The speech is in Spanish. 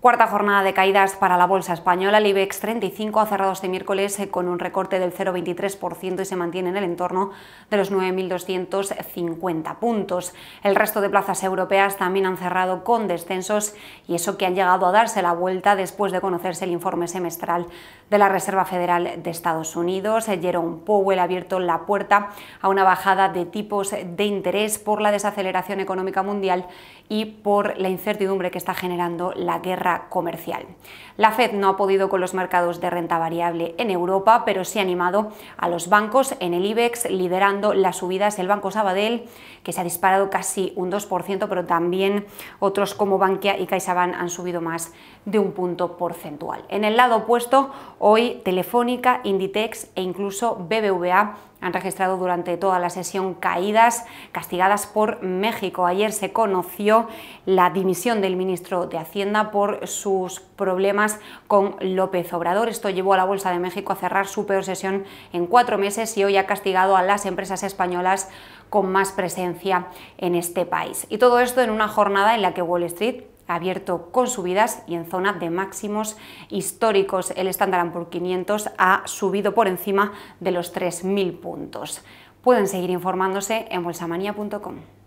Cuarta jornada de caídas para la bolsa española. El IBEX 35 ha cerrado este miércoles eh, con un recorte del 0,23% y se mantiene en el entorno de los 9.250 puntos. El resto de plazas europeas también han cerrado con descensos y eso que han llegado a darse la vuelta después de conocerse el informe semestral de la Reserva Federal de Estados Unidos. Eh, Jerome Powell ha abierto la puerta a una bajada de tipos de interés por la desaceleración económica mundial y por la incertidumbre que está generando la guerra comercial. La Fed no ha podido con los mercados de renta variable en Europa, pero sí ha animado a los bancos en el IBEX, liderando las subidas el Banco Sabadell, que se ha disparado casi un 2%, pero también otros como Bankia y CaixaBank han subido más de un punto porcentual. En el lado opuesto, hoy Telefónica, Inditex e incluso BBVA han registrado durante toda la sesión caídas castigadas por México. Ayer se conoció la dimisión del ministro de Hacienda por sus problemas con López Obrador. Esto llevó a la Bolsa de México a cerrar su peor sesión en cuatro meses y hoy ha castigado a las empresas españolas con más presencia en este país. Y todo esto en una jornada en la que Wall Street abierto con subidas y en zona de máximos históricos. El estándar por 500 ha subido por encima de los 3.000 puntos. Pueden seguir informándose en bolsamanía.com.